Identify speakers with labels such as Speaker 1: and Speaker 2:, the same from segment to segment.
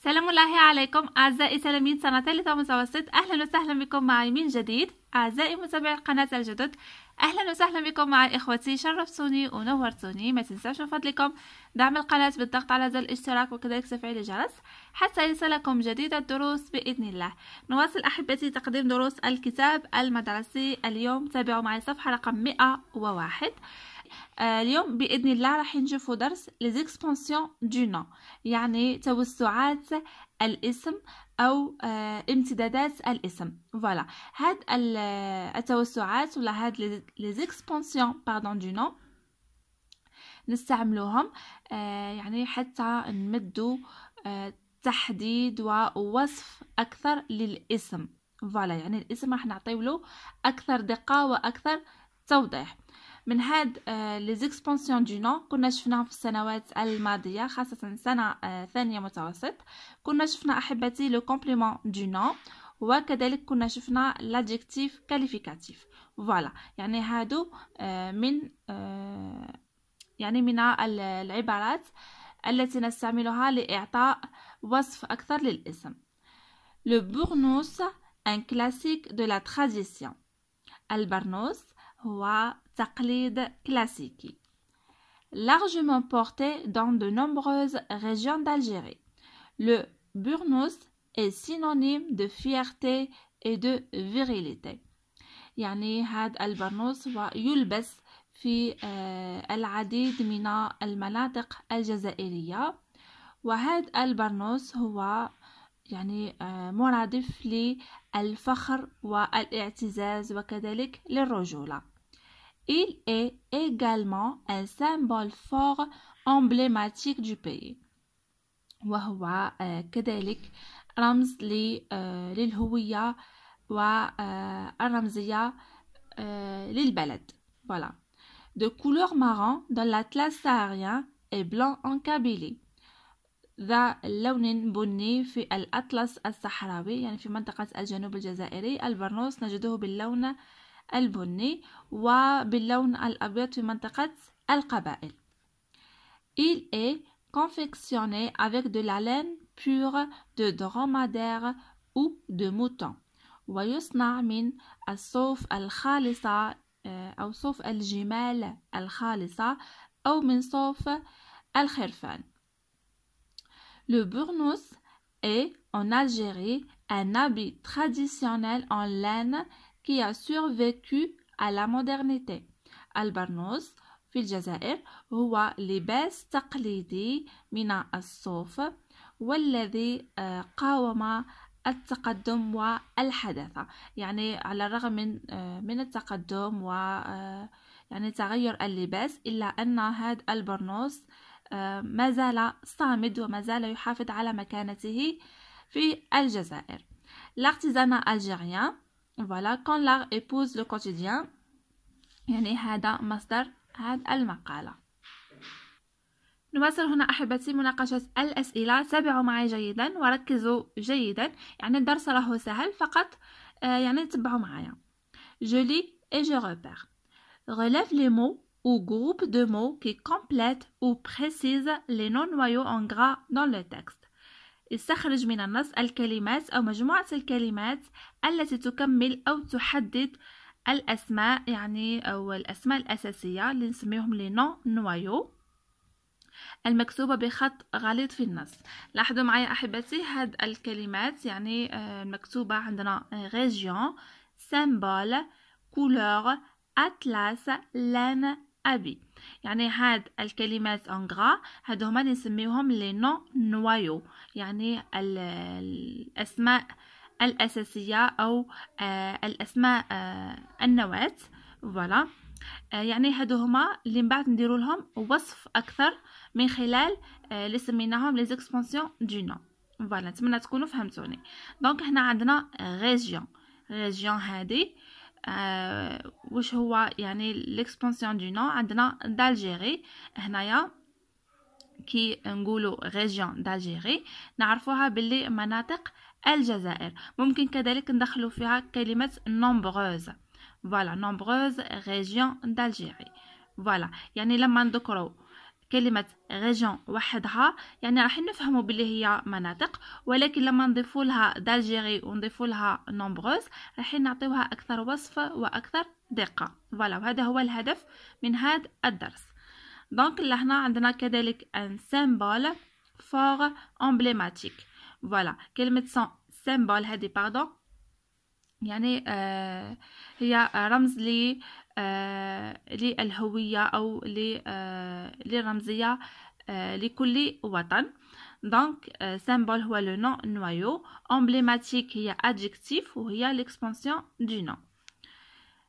Speaker 1: سلام الله عليكم أعزائي سلامين سنة ثالثة متوسط أهلا وسهلا بكم معي من جديد أعزائي متابعي القناة الجدد أهلا وسهلا بكم معي إخوتي شرفتوني ونورتوني ما تنساوش من فضلكم دعم القناة بالضغط على زر الاشتراك وكذلك تفعيل الجرس حتى يصلكم جديد الدروس بإذن الله نواصل أحبتي تقديم دروس الكتاب المدرسي اليوم تابعوا معي صفحة رقم 101 آه، اليوم باذن الله راح نشوفوا درس لي دو نو يعني توسعات الاسم او آه، امتدادات الاسم فوالا هاد آه، التوسعات ولا هاد لي زيكسبانسيون باردون دو نو نستعملوهم يعني حتى نمدوا تحديد ووصف اكثر للاسم فوالا يعني الاسم راح نعطيولو له اكثر دقه واكثر توضيح من هاد آه، لي زيكسبانسيون دو نون كنا شفناهم في السنوات الماضيه خاصه سنه آه، ثانيه متوسط كنا شفنا احبتي لو كومبليمون دو نون وكذلك كنا شفنا لادجكتيف كاليفيكاتيف فوالا يعني هادو آه، من يعني من العبارات التي نستعملها لإعطاء وصف أكثر للاسم لو بورنوس ان كلاسيك دو لا تراديسيون البرنوس هو taqlid classique, largement porté dans de nombreuses régions d'Algérie. Le burnous est synonyme de fierté et de virilité. يعني هذا البرنوس يلبس في العديد من المناطق الجزائرية وهذا البرنوس هو يعني مرادف للفخر والاعتزاز وكذلك للرجولة Il est également un symbole fort emblématique du pays وهو كذلك رمز للهوية والرمزية للبلد voilà. De couleur marron dans l'Atlas saharien et blanc en Kabylie. ذا لون بني في الأطلس الصحراوي يعني في منطقة الجنوب الجزائري البرنوس نجده باللون البني وباللون الأبيض في منطقة القبائل Il est confectionné avec de la laine pure de dromadaire ou de mouton ويصنع من الصوف الخالصة أو صوف الجمال الخالصة أو من صوف الخرفان Le burnous est en Algérie un habit traditionnel en laine qui a survécu à la modernité البرنوس في الجزائر هو لباس تقليدي من الصوف والذي آه، قاوم التقدم والحداثة يعني على الرغم من آه، من التقدم و آه، يعني تغير اللباس إلا أن هذا البرنوس ما زال صامد وما زال يحافظ على مكانته في الجزائر L'artisanat الجيريان فوالا كون لار épouse لو quotidien يعني هذا مصدر هذه المقالة نواصل هنا أحبتي مناقشة الأسئلة تابعوا معي جيدا وركزوا جيدا يعني الدرس راه سهل فقط آه، يعني تبعوا معايا جولي lis et je repère. Relève les mots ou groupes de mots qui complètent ou précisent les noms noyaux en gras dans le texte. استخرج من النص الكلمات أو مجموعة الكلمات التي تكمل أو تحدد الأسماء يعني أو الأسماء الأساسية اللي نسميهم لي نون نوايو المكتوبة بخط غليظ في النص لاحظوا معايا أحبتي هاد الكلمات يعني المكتوبة آه، عندنا ريجيون سيمبول كولور أتلاس لان أبي يعني هاد الكلمات غرا هادو هما اللي نسميوهم لي نو نوايو يعني الاسماء الاساسيه او آه الاسماء آه النواه فوالا آه يعني هادو هما اللي من بعد نديرو لهم وصف اكثر من خلال آه، اللي سميناهم لي زيكسبونسيون دو نو فوالا نتمنى تكونوا فهمتوني دونك هنا عندنا ريجيون ريجيون هذه آه، واش هو يعني ليكسبونسيون دو نون عندنا دالجيري هنايا كي نقولوا ريجيون دالجيري نعرفوها باللي مناطق الجزائر ممكن كذلك ندخلوا فيها كلمه نومبروز فوالا نومبروز ريجيون دالجيري فوالا يعني لما نذكروا كلمة ريجون وحدها يعني راح نفهمه باللي هي مناطق ولكن لما نضيفوا لها دالجيري ونضيفوا لها نومبروز راح نعطيوها أكثر وصف وأكثر دقة فوالا وهذا هو الهدف من هذا الدرس دونك لهنا عندنا كذلك ان سيمبول فور امبليماتيك فوالا كلمة سيمبول هذه باردون يعني آه هي رمز لي آه للهوية أو ل آه، اللي رمزية آه، لكل وطن دونك سيمبول euh, هو لو نون نوايو امبليماتيك هي ادجكتيف وهي ليكسبونسيون دو نون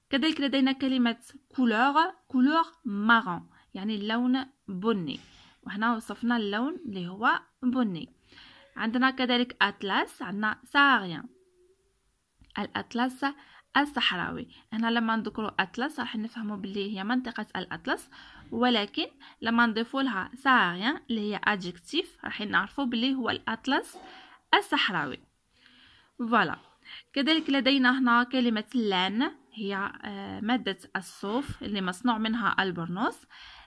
Speaker 1: كذلك لدينا كلمة كولور كولور مارون يعني اللون بني وهنا وصفنا اللون اللي هو بني عندنا كذلك اتلاس عندنا ساريان الاطلس الصحراوي هنا لما نذكروا اطلس راح نفهموا باللي هي منطقه الاطلس ولكن لما نضيفوا لها ساريان اللي هي ادجكتيف راح نعرفوا باللي هو الاطلس الصحراوي فوالا كذلك لدينا هنا كلمه لان هي آه، ماده الصوف اللي مصنوع منها البرنوس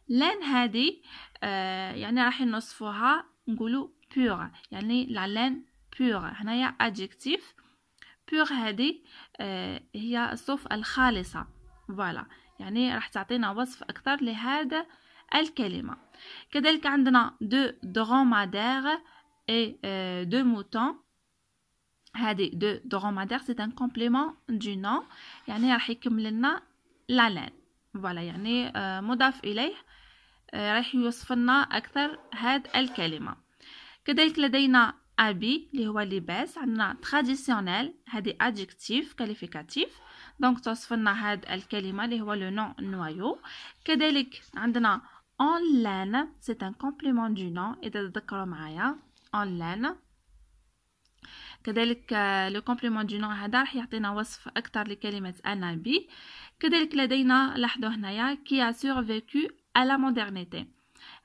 Speaker 1: لان هذه آه، يعني راح نوصفوها نقولوا بيغ يعني العلان بيغ هنايا ادجكتيف بور هذه آه، هي الصوف الخالصة فوالا يعني راح تعطينا وصف أكثر لهذا الكلمة كذلك عندنا دو درومادير اي دو موتون هذه دو درومادير سي ان كومبليمون دو نون يعني راح يكمل لنا لالان فوالا يعني آه، مضاف اليه آه، راح يوصف لنا اكثر هذه الكلمه كذلك لدينا أبي اللي هو لباس عندنا traditionnel هذه adjective كاليفيكاتيف دونك توصف لنا هاد الكلمة اللي هو لو نون نوايو كذلك عندنا أون لان سي أن كومبليمون دو نو إذا تذكروا معايا أون لان كذلك لو كومبليمون دو نو هذا راح يعطينا وصف اكثر لكلمه انا بي كذلك لدينا لاحظوا هنايا كي ا سورفيكو ا لا مودرنيتي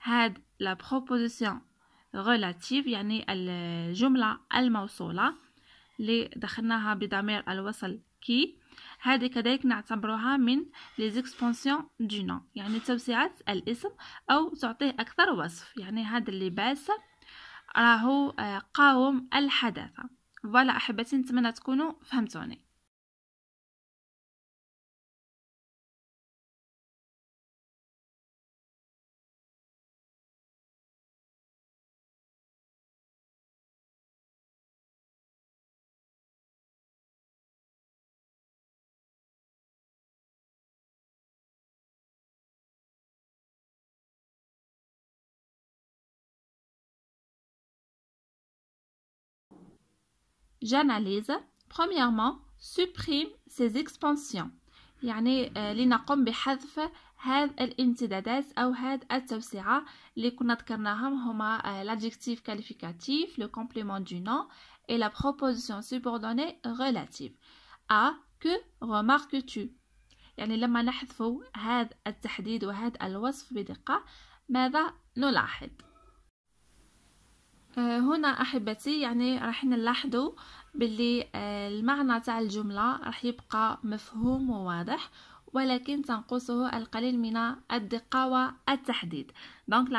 Speaker 1: هاد لا بروبوزيسيون غولاتيف يعني الجملة الموصولة اللي دخلناها بضمير الوصل كي هذه كذلك نعتبرها من ليزيكسبونسيون دو نو يعني توسعات الاسم او تعطيه اكثر وصف يعني هذا اللباس راهو آه، قاوم الحداثه فوالا احبتي نتمنى تكونوا فهمتوني J'analyse. Premièrement, supprime ces expansions. يعني لنقوم بحذف هذه الامتدادات او هذه التوسعه اللي كنا l'adjectif qualificatif, le complément du nom et la proposition subordonnée relative à que remarques-tu يعني لما نحذف هذا التحديد وهذا الوصف donc la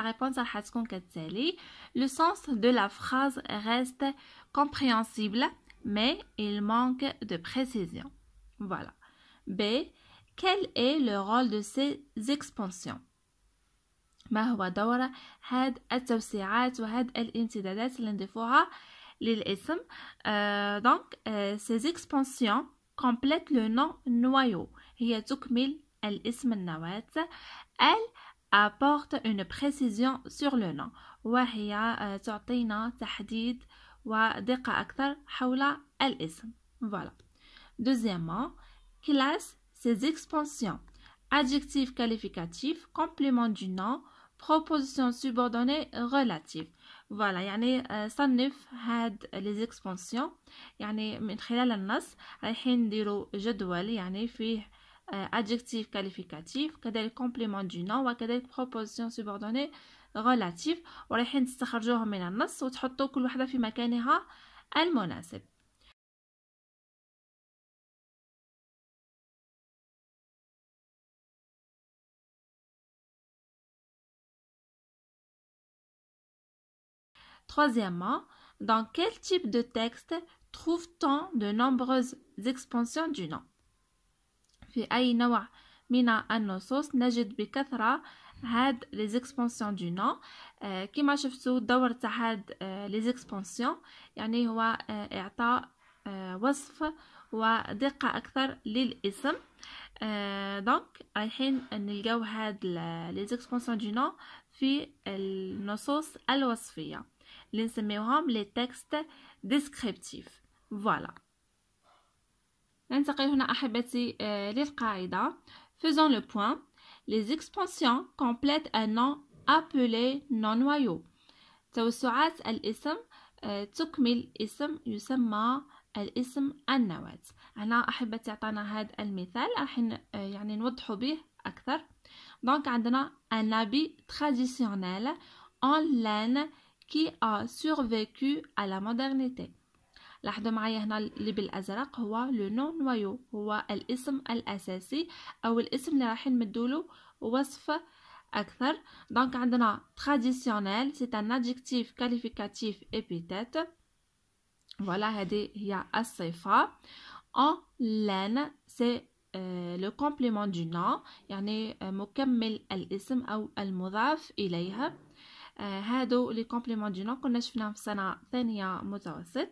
Speaker 1: réponse à la question est celle-ci. Le sens de la phrase reste compréhensible, mais il manque de précision. Voilà. B. Quel est le rôle de ces expansions? ما هو دور هاد التوسيعات وهاد الامتدادات اللي نضيفوها للاسم دونك آه سيز اكسبانسيون كومبليت لو نو نوايو هي تكمل الاسم النواة ال apporte une précision sur le nom وهي آه، تعطينا تحديد ودقة أكثر حول الاسم voilà deuxièmement classe ses expansions adjectif qualificatif complément du nom proposition subordonnée relative فوالا يعني euh, صنف هاد لي زيكسبونسيون يعني من خلال النص رايحين نديرو جدول يعني فيه ادجكتيف euh, كاليفيكاتيف كذلك كومبليمون دو نون وكذلك بروبوزيسيون سوبوردوني غولاتيف ورايحين تستخرجوهم من النص وتحطو كل وحده في مكانها المناسب Troisièmement, dans quel type de texte trouve-t-on de nombreuses expansions du nom في أي نوع من النصوص نجد بكثرة هاد les expansions du nom كما شفتوا دور تاع هاد les expansions يعني هو إعطاء وصف ودقة أكثر للاسم دونك رايحين نلقاو هاد les expansions du nom في النصوص الوصفية اللي نسميوهم لي تكست ديسكريبتيف فوالا ننتقل هنا احبتي آه، للقاعده faisons le point les expansions complètent un nom appelé non noyau توسعات الاسم آه، تكمل اسم يسمى الاسم النواة هنا احبتي عطانا هذا المثال راح آه، يعني نوضحوا به اكثر دونك عندنا ان ابي تراديسيونيل اون لان qui a survécu à la modernité لاحظ معايا هنا اللي بالازرق هو لو نون نويو هو الاسم الاساسي او الاسم اللي راح نمدولو وصف اكثر دونك عندنا traditionnel c'est un adjectif qualificatif épithète voilà هذه هي الصفه en laine c'est لو كومبليمون دو نون يعني مكمل الاسم او المضاف اليه آه، هادو لي كومبليمون دي نون كنا شفناهم في سنه ثانيه متوسط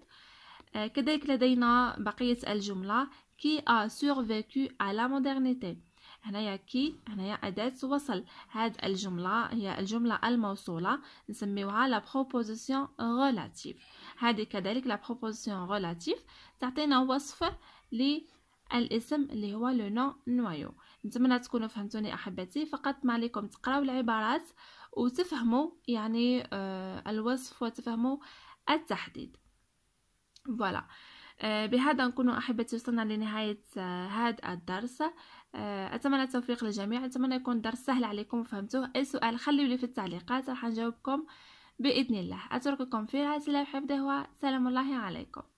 Speaker 1: آه، كذلك لدينا بقيه الجمله كي ا سورفيكو لا مودرنيتي هنايا كي هنايا أداة وصل هاد الجملة هي الجملة الموصولة نسميوها لا بروبوزيسيون غولاتيف هذه كذلك لا بروبوزيسيون غولاتيف تعطينا وصف للاسم اللي هو لو نون نوايو نتمنى تكونوا فهمتوني احبتي فقط ما عليكم تقراو العبارات وتفهموا يعني آه، الوصف وتفهموا التحديد فوالا آه، بهذا نكون احبتي وصلنا لنهايه هذا آه، الدرس اتمنى التوفيق للجميع اتمنى يكون الدرس سهل عليكم وفهمتوه اي سؤال خليه لي في التعليقات راح نجاوبكم باذن الله اترككم في رعايه الله وحفظه وسلام الله عليكم